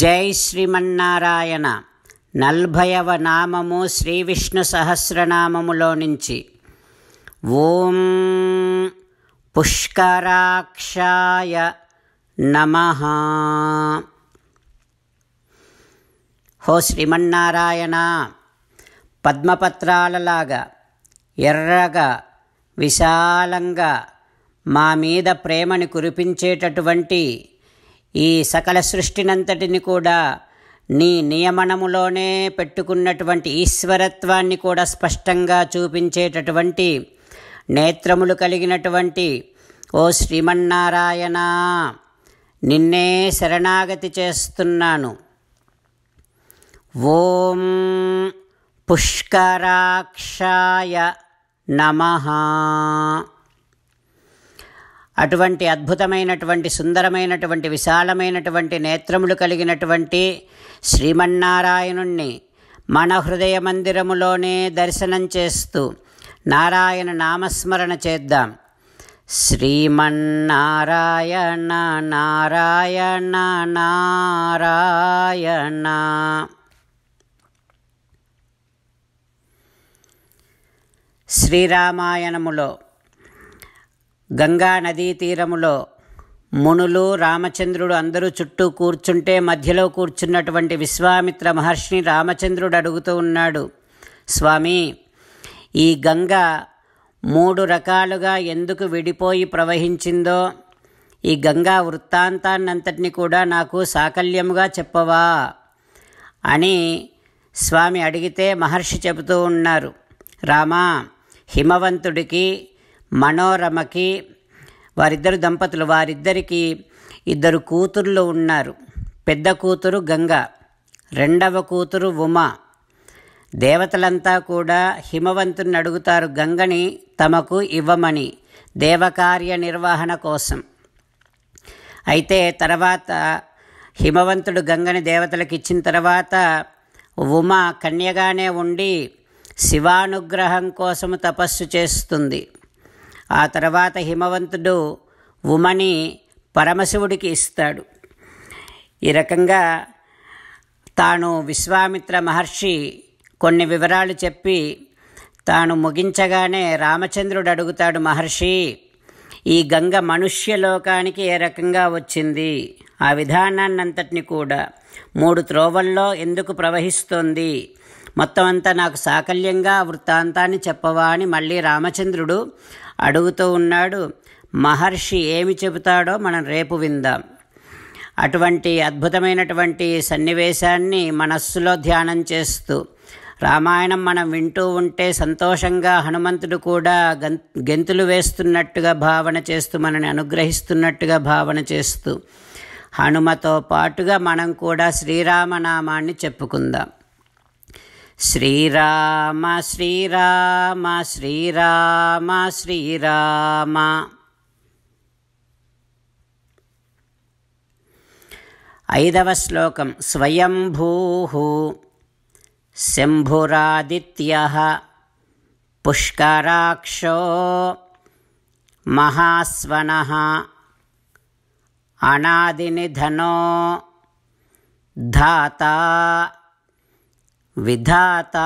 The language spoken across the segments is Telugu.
జై శ్రీమన్నారాయణ నల్భయవ నామము శ్రీ విష్ణు సహస్రనామములో నుంచి ఓం పుష్కరాక్షాయ నమ హో శ్రీమన్నారాయణ పద్మపత్రాలలాగా ఎర్రగా విశాలంగా మా మీద ప్రేమని కురిపించేటటువంటి ఈ సకల సృష్టినంతటిని కూడా నీ నియమనములోనే పెట్టుకున్నటువంటి ఈశ్వరత్వాన్ని కూడా స్పష్టంగా చూపించేటటువంటి నేత్రములు కలిగినటువంటి ఓ శ్రీమన్నారాయణ నిన్నే శరణాగతి చేస్తున్నాను ఓం పుష్కరాక్షాయ నమ అటువంటి అద్భుతమైనటువంటి సుందరమైనటువంటి విశాలమైనటువంటి నేత్రములు కలిగినటువంటి శ్రీమన్నారాయణుణ్ణి మన హృదయ మందిరములోనే దర్శనం చేస్తూ నారాయణ నామస్మరణ చేద్దాం శ్రీమన్నారాయణ నారాయణ నారాయణ శ్రీరామాయణములో గంగా నదీ తీరములో మునులు రామచంద్రుడు అందరూ చుట్టూ కూర్చుంటే మధ్యలో కూర్చున్నటువంటి విశ్వామిత్ర మహర్షిని రామచంద్రుడు అడుగుతూ ఉన్నాడు స్వామి ఈ గంగ మూడు రకాలుగా ఎందుకు విడిపోయి ప్రవహించిందో ఈ గంగా వృత్తాంతాన్నంతటిని కూడా నాకు సాకల్యముగా చెప్పవా అని స్వామి అడిగితే మహర్షి చెబుతూ ఉన్నారు రామా హిమవంతుడికి మనోరమకి వారిద్దరు దంపతులు వారిద్దరికి ఇద్దరు కూతుర్లు ఉన్నారు పెద్ద కూతురు గంగ రెండవ కూతురు ఉమా దేవతలంతా కూడా హిమవంతుని అడుగుతారు గంగని తమకు ఇవ్వమని దేవకార్య నిర్వహణ కోసం అయితే తర్వాత హిమవంతుడు గంగని దేవతలకు ఇచ్చిన తర్వాత ఉమ కన్యగానే ఉండి శివానుగ్రహం కోసము తపస్సు చేస్తుంది ఆ తర్వాత హిమవంతుడు ఉమని పరమశివుడికి ఇస్తాడు ఈ రకంగా తాను విశ్వామిత్ర మహర్షి కొన్ని వివరాలు చెప్పి తాను ముగించగానే రామచంద్రుడు అడుగుతాడు మహర్షి ఈ గంగ మనుష్య లోకానికి ఏ రకంగా వచ్చింది ఆ విధానాన్నంతటిని కూడా మూడు త్రోవల్లో ఎందుకు ప్రవహిస్తోంది మొత్తం అంతా నాకు సాకల్యంగా వృత్తాంతాన్ని చెప్పవా అని మళ్ళీ రామచంద్రుడు అడుగుతూ ఉన్నాడు మహర్షి ఏమి చెబుతాడో మనం రేపు విందాం అటువంటి అద్భుతమైనటువంటి సన్నివేశాన్ని మనస్సులో ధ్యానం చేస్తూ రామాయణం మనం వింటూ ఉంటే సంతోషంగా హనుమంతుడు కూడా గెంతులు వేస్తున్నట్టుగా భావన చేస్తూ మనని అనుగ్రహిస్తున్నట్టుగా భావన చేస్తూ హనుమతో పాటుగా మనం కూడా శ్రీరామనామాన్ని చెప్పుకుందాం శ్రీరామ శ్రీరామ శ్రీరామ శ్రీరామ ఐదవ శ్లోకం స్వయంభూ శంభురాదిత్య పుష్కరాక్షో మహాస్వన అనాదినిధనో ధాత विधाता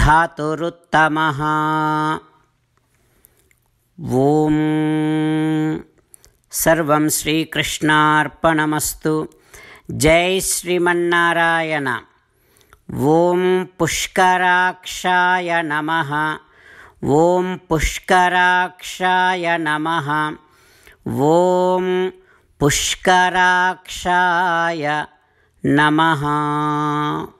धातुरुत्तमः ॐ सर्वं श्रीकृष्णार्पणमस्तु जय श्रीमन्नारायण ॐ पुष्कक्षा नम ॐ पुष्कक्षा नम ॐ पुष्कराक्षाय नमः